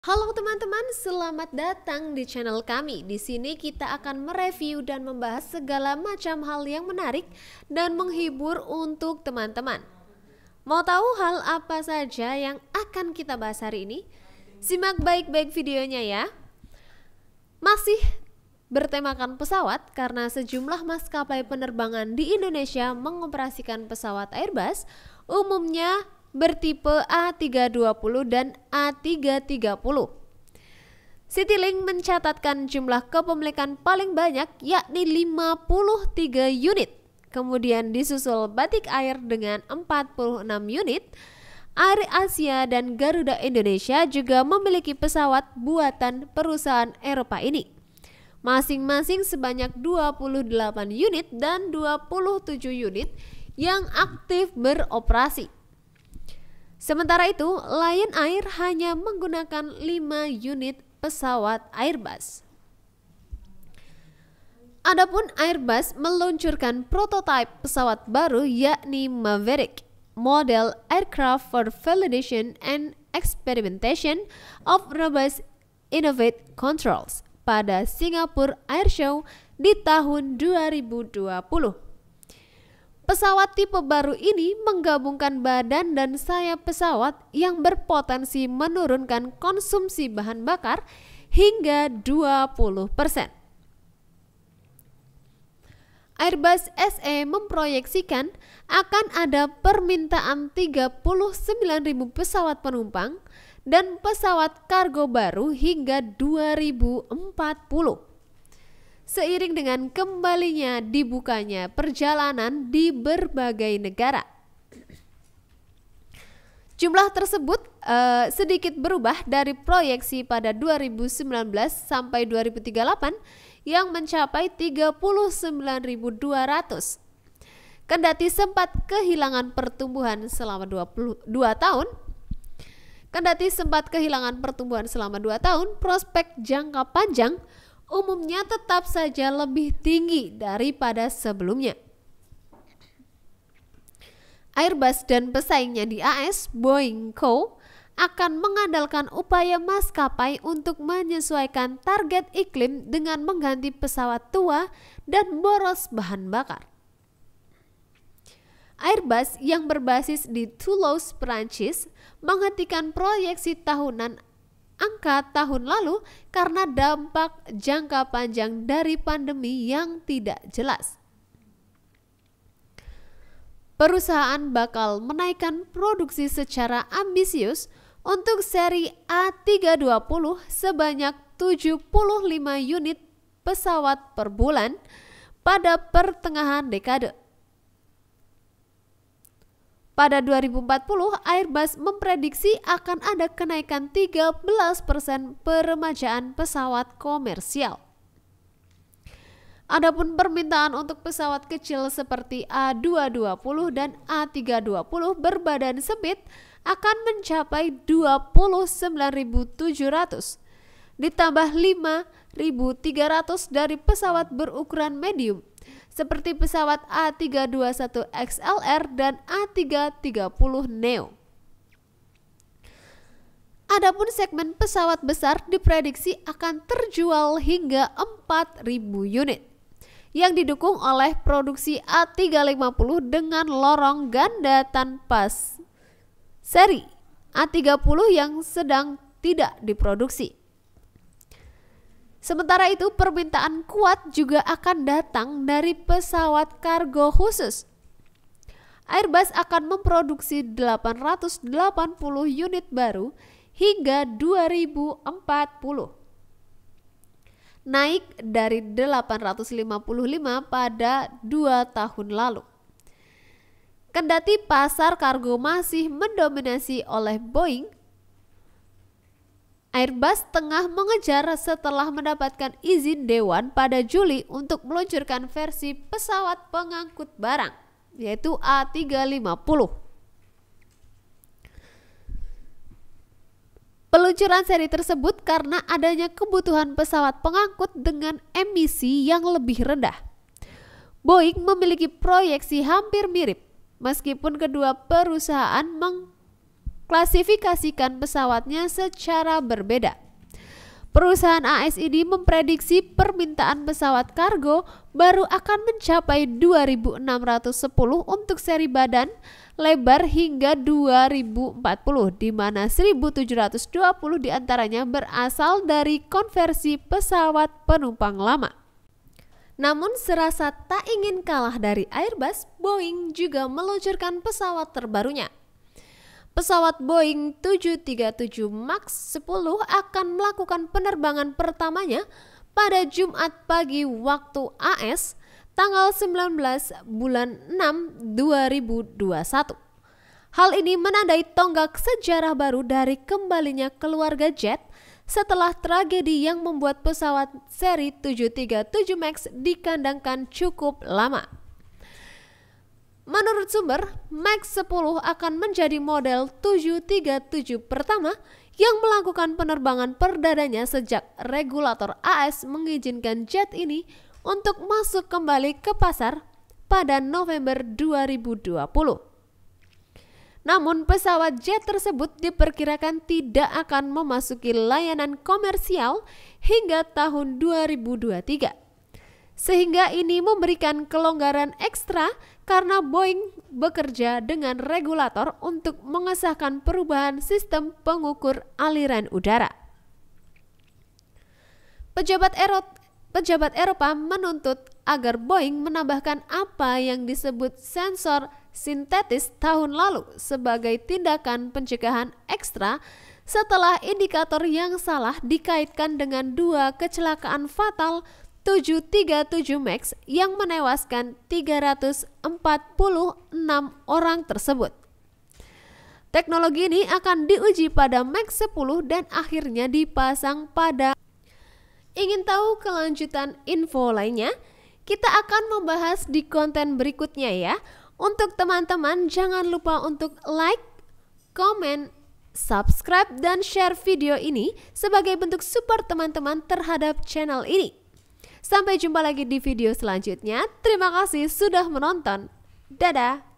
Halo teman-teman, selamat datang di channel kami. Di sini kita akan mereview dan membahas segala macam hal yang menarik dan menghibur untuk teman-teman. Mau tahu hal apa saja yang akan kita bahas hari ini? Simak baik-baik videonya ya. Masih bertemakan pesawat karena sejumlah maskapai penerbangan di Indonesia mengoperasikan pesawat Airbus, umumnya bertipe A320 dan A330. CityLink mencatatkan jumlah kepemilikan paling banyak yakni 53 unit. Kemudian disusul Batik Air dengan 46 unit. Air Asia dan Garuda Indonesia juga memiliki pesawat buatan perusahaan Eropa ini. Masing-masing sebanyak 28 unit dan 27 unit yang aktif beroperasi. Sementara itu, Lion Air hanya menggunakan 5 unit pesawat Airbus. Adapun Airbus meluncurkan prototipe pesawat baru yakni Maverick, model aircraft for validation and experimentation of robust innovate controls pada Singapore Airshow di tahun 2020. Pesawat tipe baru ini menggabungkan badan dan sayap pesawat yang berpotensi menurunkan konsumsi bahan bakar hingga 20%. Airbus SE memproyeksikan akan ada permintaan 39.000 pesawat penumpang dan pesawat kargo baru hingga 2040 seiring dengan kembalinya dibukanya perjalanan di berbagai negara. Jumlah tersebut eh, sedikit berubah dari proyeksi pada 2019 sampai 2038 yang mencapai 39.200. Kendati sempat kehilangan pertumbuhan selama 22 tahun, kendati sempat kehilangan pertumbuhan selama 2 tahun, prospek jangka panjang umumnya tetap saja lebih tinggi daripada sebelumnya. Airbus dan pesaingnya di AS, Boeing Co., akan mengandalkan upaya maskapai untuk menyesuaikan target iklim dengan mengganti pesawat tua dan boros bahan bakar. Airbus yang berbasis di Toulouse, Prancis, menghentikan proyeksi tahunan angka tahun lalu karena dampak jangka panjang dari pandemi yang tidak jelas. Perusahaan bakal menaikkan produksi secara ambisius untuk seri A320 sebanyak 75 unit pesawat per bulan pada pertengahan dekade. Pada 2040, Airbus memprediksi akan ada kenaikan 13% persen peremajaan pesawat komersial. Adapun permintaan untuk pesawat kecil seperti A220 dan A320 berbadan sempit akan mencapai 29.700 ditambah 5.300 dari pesawat berukuran medium seperti pesawat A321XLR dan A330neo. Adapun segmen pesawat besar diprediksi akan terjual hingga 4.000 unit yang didukung oleh produksi A350 dengan lorong ganda tanpa seri A30 yang sedang tidak diproduksi. Sementara itu, permintaan kuat juga akan datang dari pesawat kargo khusus. Airbus akan memproduksi 880 unit baru hingga 2040. Naik dari 855 pada dua tahun lalu. Kendati pasar kargo masih mendominasi oleh Boeing, Airbus tengah mengejar setelah mendapatkan izin dewan pada Juli untuk meluncurkan versi pesawat pengangkut barang, yaitu A350. Peluncuran seri tersebut karena adanya kebutuhan pesawat pengangkut dengan emisi yang lebih rendah. Boeing memiliki proyeksi hampir mirip, meskipun kedua perusahaan meng klasifikasikan pesawatnya secara berbeda. Perusahaan ASID memprediksi permintaan pesawat kargo baru akan mencapai 2.610 untuk seri badan lebar hingga 2040 di mana 1.720 diantaranya berasal dari konversi pesawat penumpang lama. Namun serasa tak ingin kalah dari Airbus, Boeing juga meluncurkan pesawat terbarunya, Pesawat Boeing 737 MAX 10 akan melakukan penerbangan pertamanya pada Jumat pagi waktu AS tanggal 19 bulan 6 2021. Hal ini menandai tonggak sejarah baru dari kembalinya keluarga Jet setelah tragedi yang membuat pesawat seri 737 MAX dikandangkan cukup lama. Menurut sumber, Max 10 akan menjadi model 737 pertama yang melakukan penerbangan perdananya sejak regulator AS mengizinkan jet ini untuk masuk kembali ke pasar pada November 2020. Namun pesawat jet tersebut diperkirakan tidak akan memasuki layanan komersial hingga tahun 2023. Sehingga ini memberikan kelonggaran ekstra karena Boeing bekerja dengan regulator untuk mengesahkan perubahan sistem pengukur aliran udara. Pejabat, Ero pejabat Eropa menuntut agar Boeing menambahkan apa yang disebut sensor sintetis tahun lalu sebagai tindakan pencegahan ekstra setelah indikator yang salah dikaitkan dengan dua kecelakaan fatal 737 MAX yang menewaskan 346 orang tersebut. Teknologi ini akan diuji pada MAX 10 dan akhirnya dipasang pada Ingin tahu kelanjutan info lainnya? Kita akan membahas di konten berikutnya ya. Untuk teman-teman jangan lupa untuk like, komen, subscribe dan share video ini sebagai bentuk support teman-teman terhadap channel ini. Sampai jumpa lagi di video selanjutnya. Terima kasih sudah menonton. Dadah!